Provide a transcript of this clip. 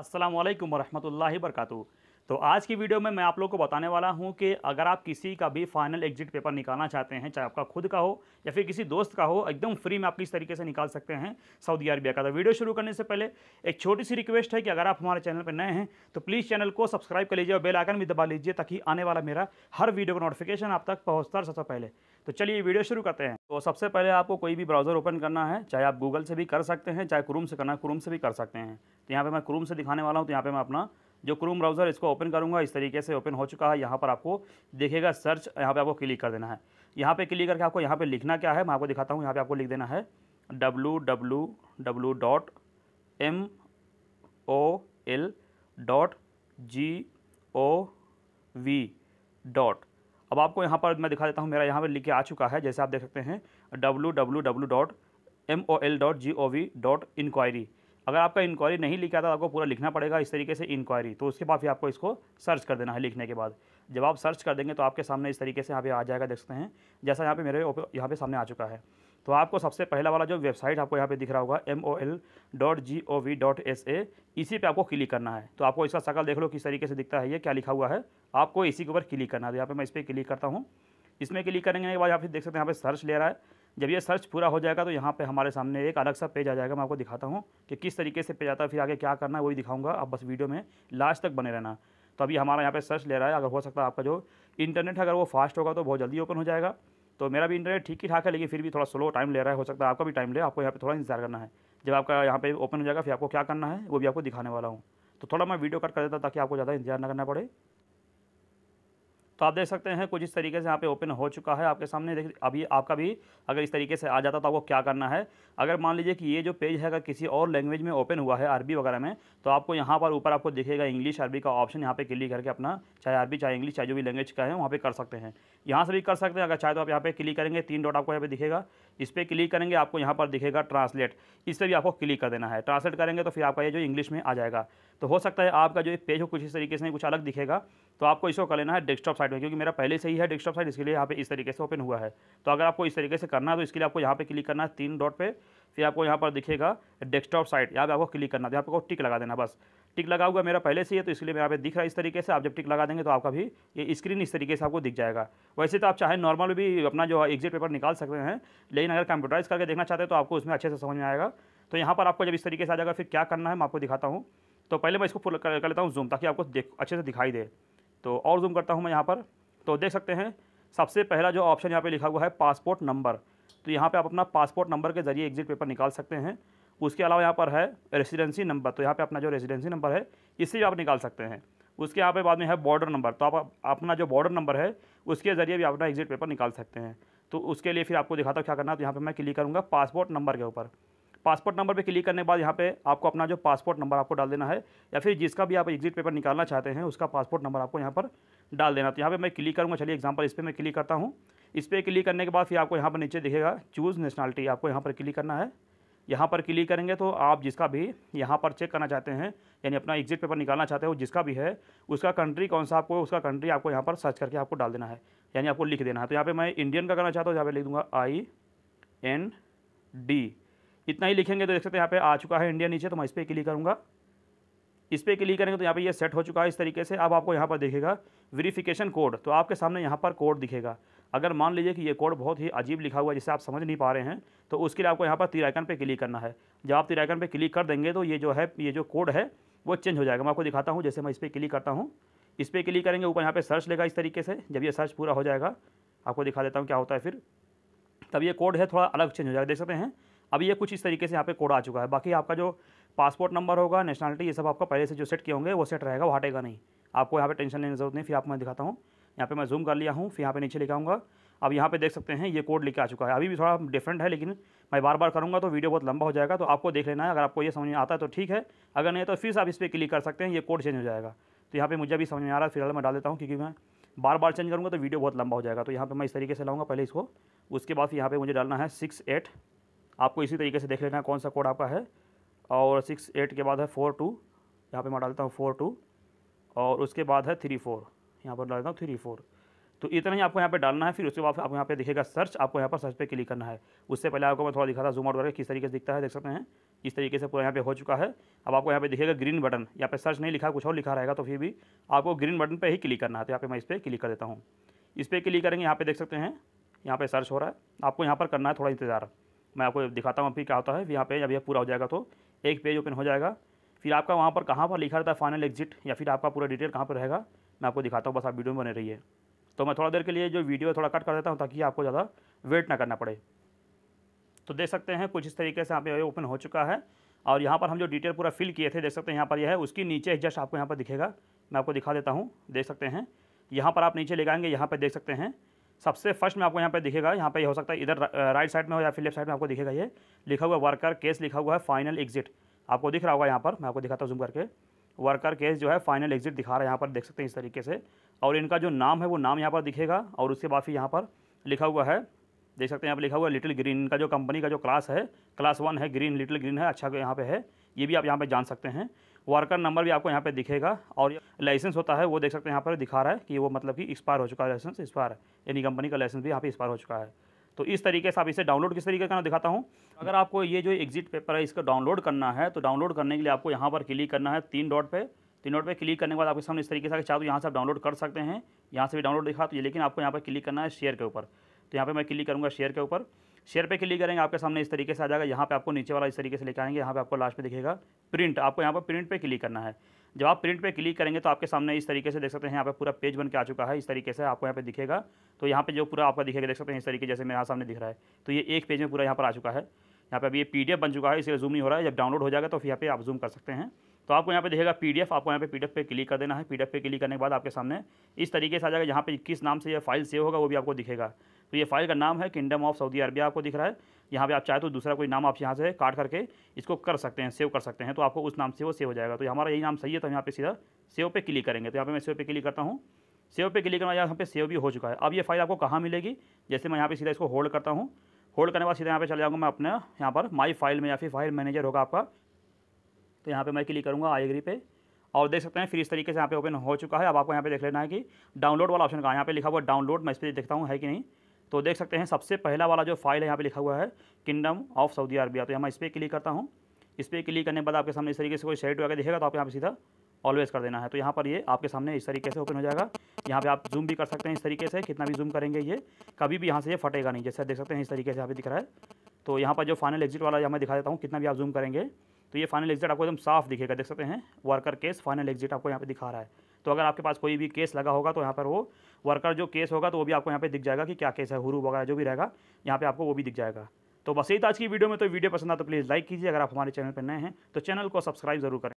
असलम वरहमल वरक तो आज की वीडियो में मैं आप लोग को बताने वाला हूं कि अगर आप किसी का भी फाइनल एग्जिट पेपर निकालना चाहते हैं चाहे आपका खुद का हो या फिर किसी दोस्त का हो एकदम फ्री में आप किस तरीके से निकाल सकते हैं सऊदी अरबिया का तो वीडियो शुरू करने से पहले एक छोटी सी रिक्वेस्ट है कि अगर आप हमारे चैनल पर नए हैं तो प्लीज़ चैनल को सब्सक्राइब कर लीजिए और बेलाइकन भी दबा लीजिए ताकि आने वाला मेरा हर वीडियो का नोटिफिकेशन आप तक पहुँचता सबसे पहले तो चलिए वीडियो शुरू करते हैं तो सबसे पहले आपको कोई भी ब्राउज़र ओपन करना है चाहे आप गूगल से भी कर सकते हैं चाहे क्रूम से करना क्रूम से भी कर सकते हैं तो यहाँ पर मैं क्रूम से दिखाने वाला हूँ तो यहाँ पर मैं अपना जो क्रोम ब्राउज़र इसको ओपन करूँगा इस तरीके से ओपन हो चुका है यहाँ पर आपको देखेगा सर्च यहाँ पर आपको क्लिक कर देना है यहाँ पर क्लिक करके आपको यहाँ पर लिखना क्या है मैं आपको दिखाता हूँ यहाँ पर आपको लिख देना है W W W dot M O L dot G O V dot अब आपको यहाँ पर मैं दिखा देता हूँ मेरा यहाँ पर लिख के आ चुका है जैसे आप देख सकते हैं W W W dot M O L dot G O V dot inquiry अगर आपका इंक्वायरी नहीं लिखा था तो आपको पूरा लिखना पड़ेगा इस तरीके से इंक्वायरी तो उसके बाद फिर आपको इसको सर्च कर देना है लिखने के बाद जब आप सर्च कर देंगे तो आपके सामने इस तरीके से यहाँ पे आ जाएगा देख सकते हैं जैसा यहाँ पे मेरे यहाँ पे सामने आ चुका है तो आपको सबसे पहला वाला जो वेबसाइट आपको यहाँ पे दिख रहा होगा M O L dot G O V dot S A इसी पे आपको क्लिक करना है तो आपको इसका शकल देख लो किस तरीके से दिखता है ये क्या लिखा हुआ है आपको इसी के ऊपर क्लिक करना है तो यहाँ पर मैं इस पर क्लिक करता हूँ इसमें क्लिक करने के बाद यहाँ पे देख सकते हैं यहाँ पे सर्च ले रहा है जब ये सर्च पूरा हो जाएगा तो यहाँ पे हमारे सामने एक अलग सा पेज आ जाएगा मैं आपको दिखाता हूँ कि किस तरीके से पेज आता है फिर आगे क्या करना है वही दिखाऊंगा आप बस वीडियो में लास्ट तक बने रहना तो अभी हमारा यहाँ पे सर्च ले रहा है अगर हो सकता है आपका जो इंटरनेट अगर वो फास्ट होगा तो बहुत जल्दी ओपन हो जाएगा तो मेरा भी इंटरनेट ठीक ही ठाक है लेकिन फिर भी थोड़ा स्लो टाइम ले रहा है हो सकता है आपका भी टाइम ले आपको यहाँ पर थोड़ा इंतजार करना है जब आपका यहाँ पर ओपन हो जाएगा फिर आपको क्या करना है वो भी आपको दिखाने वाला हूँ तो थोड़ा मैं वीडियो कट कर देता ताकि आपको ज़्यादा इंतजार ना करना पड़े तो आप देख सकते हैं कुछ इस तरीके से यहाँ पे ओपन हो चुका है आपके सामने देख अभी आपका भी अगर इस तरीके से आ जाता तो आपको क्या करना है अगर मान लीजिए कि ये जो पेज है अगर किसी और लैंग्वेज में ओपन हुआ है अरबी वगैरह में तो आपको यहाँ पर ऊपर आपको दिखेगा इंग्लिश अरबी का ऑप्शन यहाँ पर क्लिक करके अपना चाहे अरबी चाहे इंग्लिश चाहे जो भी लैंग्वेज का है वहाँ पर कर सकते हैं यहाँ से भी कर सकते हैं अगर चाहे तो आप यहाँ पे क्लिक करेंगे तीन डॉट आपको यहाँ पे दिखेगा इस पर क्लिक करेंगे आपको यहाँ पर दिखेगा ट्रांसलेट इस पर भी आपको क्लिक कर देना है ट्रांसलेट करेंगे तो फिर आपका ये जो इंग्लिश में आ जाएगा तो हो सकता है आपका जो पेज हो कुछ इस तरीके से कुछ अलग दिखेगा तो आपको इसको कर लेना है डेस्कटॉप साइड में क्योंकि मेरा पहले से ही है डेस्कटॉप साइड इसके लिए यहाँ पे इस तरीके से ओपन हुआ है तो अगर आपको इस तरीके से करना है तो इसके लिए आपको यहाँ पे क्लिक करना है तीन डॉट पर फिर आपको यहाँ पर दिखेगा डेस्कटॉप साइट यहाँ पे आपको क्लिक करना तो यहाँ पे आपको टिक लगा देना बस टिक लगा हुआ मेरा पहले से है तो इसलिए मैं यहाँ पे दिख रहा है इस तरीके से आप जब टिक लगा देंगे तो आपका भी ये स्क्रीन इस तरीके से आपको दिख जाएगा वैसे तो आप चाहे नॉर्मल भी अपना जो है एग्जिट पेपर निकाल सकते हैं लेकिन अगर कंप्यूटराइज करके देखना चाहते हैं तो आपको उसमें अच्छे से समझ में आएगा तो यहाँ पर आपको जब इस तरीके से आ जाएगा फिर क्या करना है मैं आपको दिखाता हूँ तो पहले मैं इसको फुल कर लेता हूँ जूम ताकि आपको देख अच्छे से दिखाई दे तो और जूम करता हूँ मैं यहाँ पर तो देख सकते हैं सबसे पहला जो ऑप्शन यहाँ पर लिखा हुआ है पासपोर्ट नंबर तो यहाँ पे आप अपना पासपोर्ट नंबर के ज़रिए एग्जिट पेपर निकाल सकते हैं उसके अलावा यहाँ पर है रेसिडेंसी नंबर तो यहाँ पे अपना जो रेजिडेंसी नंबर है इससे भी आप निकाल सकते हैं उसके यहाँ पे बाद में है बॉर्डर नंबर तो आप अपना जो बॉर्डर नंबर है उसके ज़रिए भी अपना एग्जिट पेपर निकाल सकते हैं तो उसके लिए फिर आपको दिखाता हूँ क्या करना है तो यहाँ पर मैं क्लिक करूँगा पासपोर्ट नंबर के ऊपर पासपोर्ट नंबर पे क्लिक करने के बाद यहाँ पे आपको अपना जो पासपोर्ट नंबर आपको डाल देना है या फिर जिसका भी आप एग्जिट पेपर निकालना चाहते हैं उसका पासपोर्ट नंबर आपको यहाँ पर डाल देना तो यहाँ पे मैं क्लिक करूँगा चलिए एग्जाम्पल इस पर मैं क्लिक करता हूँ इस पर क्लिक करने के बाद फिर आपको यहाँ पर नीचे दिखेगा चूज़ नेशनलिटी आपको यहाँ पर क्लिक करना है यहाँ पर क्लिक करेंगे तो आप जिसका भी यहाँ पर चेक करना चाहते हैं यानी अपना एग्जिट पेपर निकालना चाहते हो जिसका भी है उसका कंट्री कौन सा आपको उसका कंट्री आपको यहाँ पर सर्च करके आपको डाल देना है यानी आपको लिख देना है तो यहाँ पर मैं इंडियन का करना चाहता हूँ यहाँ पर लिख दूँगा आई एन डी इतना ही लिखेंगे तो देख सकते हैं यहाँ पे आ चुका है इंडिया नीचे तो मैं इस पर क्लिक करूँगा इस पर क्लिक करेंगे तो यहाँ पे ये यह सेट हो चुका है इस तरीके से अब आपको यहाँ पर दिखेगा वेरीफिकेशन कोड तो आपके सामने यहाँ पर कोड दिखेगा अगर मान लीजिए कि ये कोड बहुत ही अजीब लिखा हुआ है जिसे आप समझ नहीं पा रहे हैं तो उसके लिए आपको यहाँ पर तीर पर क्लिक करना है जब आप तीर पर क्लिक कर देंगे तो ये जो है ये जो कोड है वो चेंज हो जाएगा मैं आपको दिखाता हूँ जैसे मैं इस पर क्लिक करता हूँ इस पर क्लिक करेंगे ऊपर यहाँ पर सर्च लेगा इस तरीके से जब ये सर्च पूरा हो जाएगा आपको दिखा देता हूँ क्या होता है फिर तब ये कोड है थोड़ा अलग चेंज हो जाएगा देख सकते हैं अब ये कुछ इस तरीके से यहाँ पे कोड आ चुका है बाकी आपका जो पासपोर्ट नंबर होगा नेशनलिटी ये सब आपका पहले से जो सेट किए होंगे वो सेट रहेगा वो हटेगा नहीं आपको यहाँ पे टेंशन लेने की जरूरत नहीं फिर आपको मैं दिखाता हूँ यहाँ पे मैं जूम कर लिया हूँ फिर यहाँ पे नीचे लिखाऊंगा अब यहाँ पे देख सकते हैं ये कोड लेके आ चुका है अभी भी थोड़ा डिफरेंट है लेकिन मैं बार बार करूँगा तो वीडियो बहुत लंबा हो जाएगा तो आपको देख लेना है अगर आपको ये समझ में आता है तो ठीक है अगर नहीं तो फिर से आप इस पर क्लिक कर सकते हैं ये कोड चेंज हो जाएगा तो यहाँ पर मुझे अभी समझ में आ रहा है फिलहाल मैं डाल देता हूँ क्योंकि मैं बार बार चेंज करूँगा तो वीडियो बहुत लंबा हो जाएगा तो यहाँ पर मैं इस तरीके से लाऊँगा पहले इसको उसके बाद यहाँ पर मुझे डालना है सिक्स एट आपको इसी तरीके से देख लेना है कौन सा कोड आपका है और सिक्स एट के बाद है फोर टू यहाँ पर मैं डालता हूँ फोर टू और उसके बाद है थ्री फोर यहाँ पर डालता हूँ थ्री फोर तो इतना ही आपको यहाँ पे डालना है फिर उसके बाद आपको यहाँ पे दिखेगा सर्च आपको यहाँ पर सर्च पे क्लिक करना है उससे पहले आपको मैं थोड़ा दिखा था जूम आउट करके किस तरीके से दिखता है देख सकते हैं इस तरीके से पूरा यहाँ पे हो चुका है अब आपको यहाँ पे दिखेगा ग्रीन बटन यहाँ पे सर्च नहीं लिखा कुछ और लिखा रहेगा तो फिर भी आपको ग्रीन बटन पर ही क्लिक करना है तो यहाँ पर मैं इस पर क्लिक कर देता हूँ इस पर क्लिक करेंगे यहाँ पर देख सकते हैं यहाँ पर सर्च हो रहा है आपको यहाँ पर करना है थोड़ा इंतज़ार मैं आपको दिखाता हूँ अभी क्या होता है यहाँ जब अभी पूरा हो जाएगा तो एक पेज ओपन हो जाएगा फिर आपका वहाँ पर कहाँ पर लिखा रहता है फाइनल एग्जिट या फिर आपका पूरा डिटेल कहाँ पर रहेगा मैं आपको दिखाता हूँ बस आप वीडियो में बने रहिए तो मैं थोड़ा देर के लिए जो वीडियो थोड़ा कट कर देता हूँ ताकि आपको ज़्यादा वेट ना करना पड़े तो देख सकते हैं कुछ इस तरीके से यहाँ पे ओपन हो चुका है और यहाँ पर हम जो डिटेल पूरा फिल किए थे देख सकते हैं यहाँ पर यह है उसके नीचे जस्ट आपको यहाँ पर दिखेगा मैं आपको दिखा देता हूँ देख सकते हैं यहाँ पर आप नीचे ले जाएंगे यहाँ पर देख सकते हैं सबसे फर्स्ट में आपको यहाँ पे दिखेगा यहाँ पे हो सकता है इधर राइट साइड में हो या फिर लेफ्ट साइड में आपको दिखेगा ये लिखा हुआ वर्कर केस लिखा हुआ है फाइनल एग्जिट आपको दिख रहा होगा यहाँ पर मैं आपको दिखाता हूँ जूम करके वर्कर केस जो है फाइनल एग्जिट दिखा रहा है यहाँ पर देख सकते हैं इस तरीके से और इनका जो नाम है वो नाम यहाँ पर दिखेगा और उसके बाद फिर यहाँ पर लिखा हुआ है देख सकते हैं यहाँ पर लिखा हुआ है लिटिल ग्रीन इनका जो कंपनी का जो क्लास है क्लास वन है ग्रीन लिटिल ग्रीन है अच्छा यहाँ पे है ये भी आप यहाँ पे जान सकते हैं वर्कर नंबर भी आपको यहाँ पे दिखेगा और लाइसेंस होता है वो देख सकते हैं यहाँ पर दिखा रहा है कि वो मतलब कि एक्सपायर हो चुका है लाइसेंस एक्सपायर है यानी कंपनी का लाइसेंस भी यहाँ पे एक्सपायर हो चुका है तो इस तरीके से आप इसे डाउनलोड किस तरीके का दिखाता हूँ अगर आपको ये जो एग्जिट पेपर है इसका डाउनलोड करना है तो डाउनलोड करने के लिए आपको यहाँ पर क्लिक करना है तीन डॉट पर तीन डॉट पर क्लिक करने के बाद आपके सामने इस तरीके से चाहे तो यहाँ से आप डाउनलोड कर सकते हैं यहाँ से भी डाउनलोड दिखा तो लेकिन आपको यहाँ पर क्लिक करना है शेयर के ऊपर तो यहाँ पर मैं क्लिक करूँगा शेयर के ऊपर शेयर पे क्लिक करेंगे आपके सामने इस तरीके से आ जाएगा यहाँ पे आपको नीचे वाला इस तरीके से लेकर आएंगे यहाँ पे आपको लास्ट पे दिखेगा प्रिंट आपको यहाँ पर प्रिंट पे क्लिक करना है जब आप प्रिंट पे क्लिक करेंगे तो आपके सामने इस तरीके से देख सकते हैं यहाँ पे पूरा पेज बन के आ चुका है इस तरीके से आपको यहाँ पे दिखेगा तो यहाँ पे जो पूरा आपका दिखेगा देख सकते हैं इस तरीके जैसे मेरे यहाँ सामने दिख रहा है तो ये एक पेज में पूरा यहाँ पर आ चुका है यहाँ पर अभी ये पी बन चुका है इसलिए जूम नहीं हो रहा है जब डाउनलोड हो जाएगा तो यहाँ पे आप जूम कर सकते हैं तो आपको यहाँ पे देखेगा पीडीएफ आपको यहाँ पे पीडीएफ पे क्लिक कर देना है पीडीएफ पे क्लिक करने के बाद आपके सामने इस तरीके से आ जाएगा यहाँ पे किस नाम से ये फाइल सेव होगा वो भी आपको दिखेगा तो ये फाइल का नाम है किंगडम ऑफ सऊदी अरबिया आपको दिख रहा है यहाँ पे आप चाहे तो दूसरा कोई नाम आप यहाँ से काट करके इसको कर सकते हैं सेव कर सकते हैं तो आपको उस नाम से वो सेव हो जाएगा तो हमारा यही नाम सही है तो हम यहाँ पे सीधा सेव पे क्लिक करेंगे तो यहाँ पे मैं सेव पे क्लिक करता हूँ सेव पे क्लिक करना यहाँ पे सेव भी हो चुका है अब ये फाइल आपको कहाँ मिलेगी जैसे मैं यहाँ पे सीधा इसको होल्ड करता हूँ होल्ड करने के बाद सीधा यहाँ पे चले जाऊँगा मैं अपने यहाँ पर माई फाइल में या फिर फाइल मैनेजर होगा आपका तो यहाँ पे मैं क्लिक करूँगा आई एग्री पे और देख सकते हैं फिर इस तरीके से यहाँ पे ओपन हो चुका है अब आपको यहाँ पे देख लेना है कि डाउनलोड वाला ऑप्शन कहाँ यहाँ पे लिखा हुआ डाउनलोड मैं इस पर देखता हूँ है कि नहीं तो देख सकते हैं सबसे पहला वाला जो फाइल है यहाँ पे लिखा हुआ है किंगडम ऑफ सऊदी अरबिया तो मैं इस पर क्लिक करता हूँ इस पर क्लिक करने के बाद आपके सामने इस तरीके से कोई सेट वगैरह दिखेगा तो आप यहाँ पर सीधा ऑलवेज कर देना है तो यहाँ पर ये आपके सामने इस तरीके से ओपन हो जाएगा यहाँ पे आप जूम भी कर सकते हैं इस तरीके से कितना भी जूम करेंगे ये कभी भी यहाँ से ये फटेगा नहीं जैसे देख सकते हैं इस तरीके से यहाँ पे दिख रहा है तो यहाँ पर जो फाइनल एग्जिट वाला मैं दिखा देता हूँ कितना भी आप जूम करेंगे तो ये फाइनल एग्जिट आपको एकदम साफ दिखेगा देख सकते हैं वर्कर केस फाइनल एग्जिट आपको यहाँ पे दिखा रहा है तो अगर आपके पास कोई भी केस लगा होगा तो यहाँ पर वो वर्कर जो केस होगा तो वो भी आपको यहाँ पे दिख जाएगा कि क्या केस है हुरू वगैरह जो भी रहेगा यहाँ पे आपको वो भी दिख जाएगा तो बस यही था आज की वीडियो में तो वीडियो पसंद आता तो प्लीज़ लाइक कीजिए अगर आप हमारे चैनल पर नए हैं तो चैनल को सब्सक्राइब जरूर करें